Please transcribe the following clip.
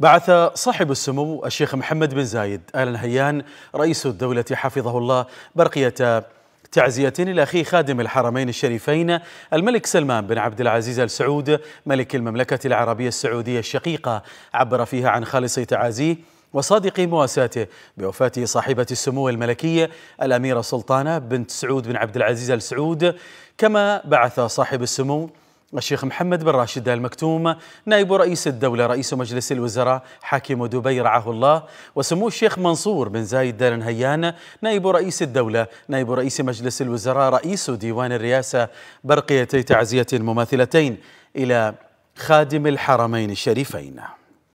بعث صاحب السمو الشيخ محمد بن زايد آل نهيان رئيس الدولة حفظه الله برقية تعزية إلى أخي خادم الحرمين الشريفين الملك سلمان بن عبد العزيز السعود ملك المملكة العربية السعودية الشقيقة عبر فيها عن خالص تعازيه وصادق مواساته بوفاة صاحبة السمو الملكية الأميرة سلطانة بنت سعود بن عبد العزيز السعود كما بعث صاحب السمو الشيخ محمد بن راشد المكتوم نائب رئيس الدولة رئيس مجلس الوزراء حاكم دبي رعاه الله وسمو الشيخ منصور بن زايد آل نهيان نائب رئيس الدولة نائب رئيس مجلس الوزراء رئيس ديوان الرئاسة برقيتي تعزية المماثلتين إلى خادم الحرمين الشريفين